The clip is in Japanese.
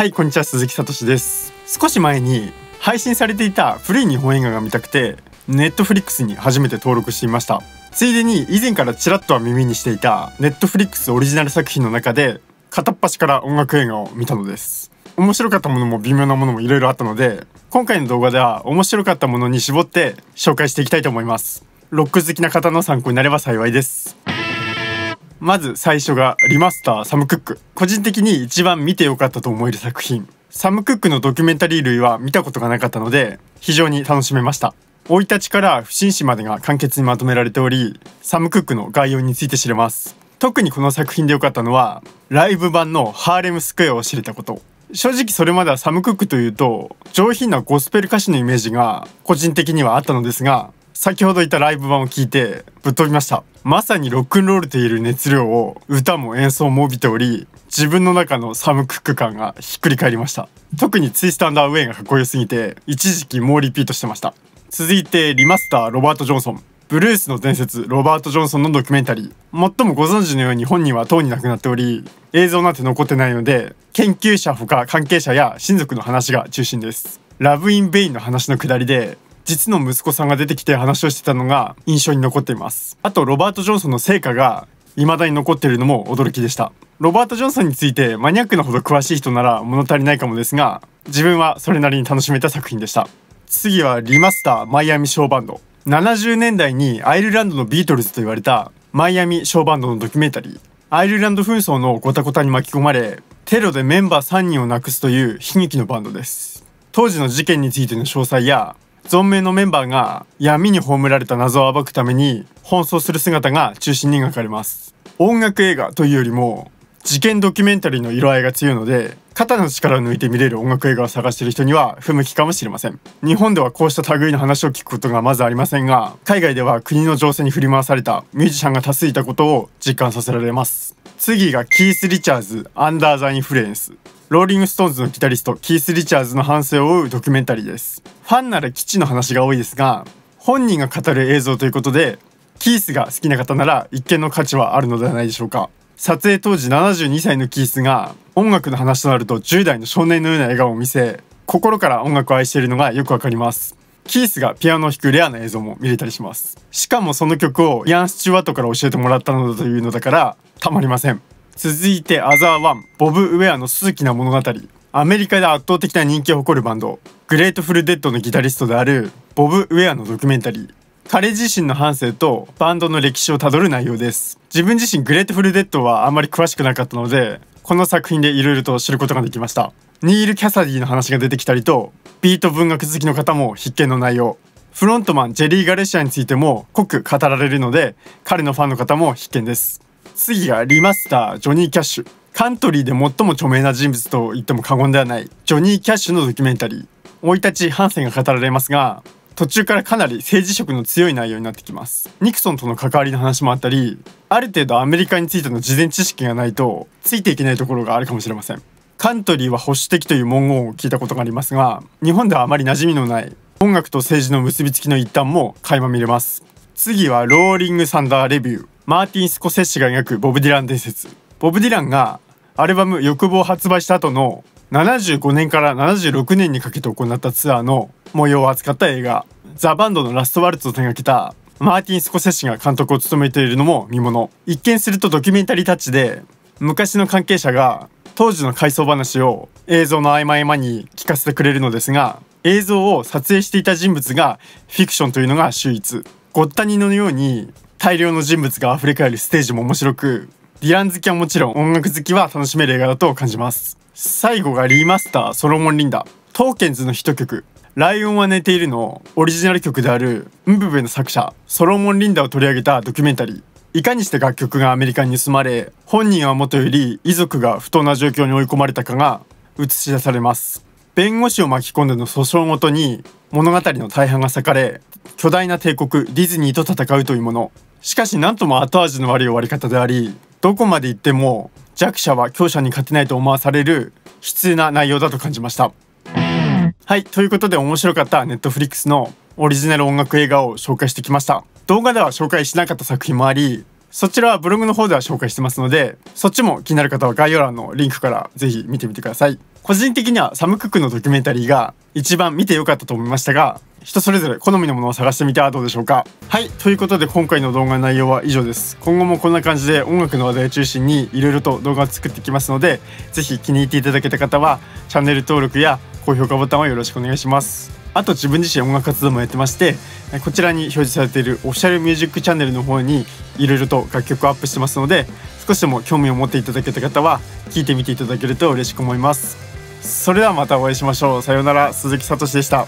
はいこんにちは鈴木聡です少し前に配信されていた古い日本映画が見たくてネットフリックスに初めて登録していましたついでに以前からちらっとは耳にしていたネットフリックスオリジナル作品の中で片っ端から音楽映画を見たのです面白かったものも微妙なものもいろいろあったので今回の動画では面白かったものに絞って紹介していきたいと思いますロック好きな方の参考になれば幸いですまず最初がリマスターサム・クック個人的に一番見てよかったと思える作品サム・クックのドキュメンタリー類は見たことがなかったので非常に楽しめました生い立ちから不審死までが簡潔にまとめられておりサム・クックの概要について知れます特にこの作品で良かったのはライブ版のハーレムスクエアを知れたこと正直それまではサム・クックというと上品なゴスペル歌手のイメージが個人的にはあったのですが先ほど言ったライブ版を聞いてぶっ飛びましたまさにロックンロールといる熱量を歌も演奏も帯びており自分の中のサム・クック感がひっくり返りました特にツイストアウェイがかっこよすぎて一時期猛リピートしてました続いてリマスターロバート・ジョンソンブルースの伝説ロバート・ジョンソンのドキュメンタリー最もご存知のように本人はとうに亡くなっており映像なんて残ってないので研究者ほか関係者や親族の話が中心ですラブ・イン・ベインの話の下りで実の息子さんが出てきて話をしてたのが印象に残っています。あと、ロバート・ジョンソンの成果が未だに残っているのも驚きでした。ロバート・ジョンソンについてマニアックなほど詳しい人なら物足りないかもですが、自分はそれなりに楽しめた作品でした。次はリマスターマイアミショーバンド。70年代にアイルランドのビートルズと言われたマイアミショーバンドのドキュメンタリー、アイルランド紛争のゴタゴタに巻き込まれ、テロでメンバー3人を亡くすという悲劇のバンドです。当時の事件についての詳細や、存命のメンバーが闇に葬られた謎を暴くために奔走する姿が中心に描かれます音楽映画というよりも事件ドキュメンタリーの色合いが強いので肩の力を抜いて見れる音楽映画を探している人には不向きかもしれません日本ではこうした類の話を聞くことがまずありませんが海外では国の情勢に振り回されたミュージシャンが多数いたことを実感させられます次がキース・リチャーズ「アンダー・ザ・インフルエンス」ローリング・ストーンズのギタリストキース・リチャーズの反省を追うドキュメンタリーですファンなら基地の話が多いですが本人が語る映像ということでキースが好きな方なら一見の価値はあるのではないでしょうか撮影当時72歳のキースが音楽の話となると10代の少年のような笑顔を見せ心から音楽を愛しているのがよくわかりますキースがピアノを弾くレアな映像も見れたりしますしかもその曲をイアン・スチュワートから教えてもらったのだというのだからたまりません続いてアザーワンボブ・ウェアの数奇な物語アメリカで圧倒的な人気を誇るバンドグレートフル・デッドのギタリストであるボブ・ウェアのドキュメンタリー彼自身の半生とバンドの歴史をたどる内容です自分自身グレートフル・デッドはあまり詳しくなかったのでこの作品でいろいろと知ることができましたニール・キャサディの話が出てきたりとビート文学好きの方も必見の内容フロントマンジェリー・ガレシアについても濃く語られるので彼のファンの方も必見です次がリマスター、ジョニー・キャッシュ。カントリーで最も著名な人物と言っても過言ではない、ジョニー・キャッシュのドキュメンタリー、生い立ちハンセンが語られますが、途中からかなり政治色の強い内容になってきます。ニクソンとの関わりの話もあったり、ある程度アメリカについての事前知識がないと、ついていけないところがあるかもしれません。カントリーは保守的という文言を聞いたことがありますが、日本ではあまり馴染みのない、音楽と政治の結びつきの一端も垣間見れます。次はローリングサンダーレビュー。マーティン・スコセッシが描くボブ・ディラン伝説ボブ・ディランがアルバム「欲望」発売した後の75年から76年にかけて行ったツアーの模様を扱った映画「ザ・バンドのラスト・ワルツ」を手掛けたマーティン・スコセッシが監督を務めているのも見もの一見するとドキュメンタリータッチで昔の関係者が当時の回想話を映像の合間合間に聞かせてくれるのですが映像を撮影していた人物がフィクションというのが秀逸ごったにのように大量の人物が溢れ返るステージも面白く、ディラン好きはもちろん音楽好きは楽しめる映画だと感じます。最後がリマスターソロモン・リンダ。トーケンズのヒット曲、ライオンは寝ているのオリジナル曲であるムブブの作者ソロモン・リンダを取り上げたドキュメンタリーいかにして楽曲がアメリカに盗まれ本人はもとより遺族が不当な状況に追い込まれたかが映し出されます弁護士を巻き込んでの訴訟ごとに物語の大半が裂かれ巨大な帝国ディズニーと戦うというものしかし何とも後味の悪い終わり方でありどこまで行っても弱者は強者に勝てないと思わされる悲痛な内容だと感じました。はい、ということで面白かったネットフリックスのオリジナル音楽映画を紹介してきました。動画では紹介しなかった作品もあり、そちらはブログの方では紹介してますので、そっちも気になる方は概要欄のリンクからぜひ見てみてください。個人的にはサム・クックのドキュメンタリーが一番見てよかったと思いましたが、人それぞれ好みのものを探してみてはどうでしょうかはいということで今回の動画の内容は以上です今後もこんな感じで音楽の話題を中心にいろいろと動画を作ってきますので是非気に入っていただけた方はチャンネル登録や高評価ボタンをよろしくお願いしますあと自分自身音楽活動もやってましてこちらに表示されているオフィシャルミュージックチャンネルの方にいろいろと楽曲をアップしてますので少しでも興味を持っていただけた方は聴いてみていただけると嬉しく思いますそれではまたお会いしましょうさようなら鈴木聡でした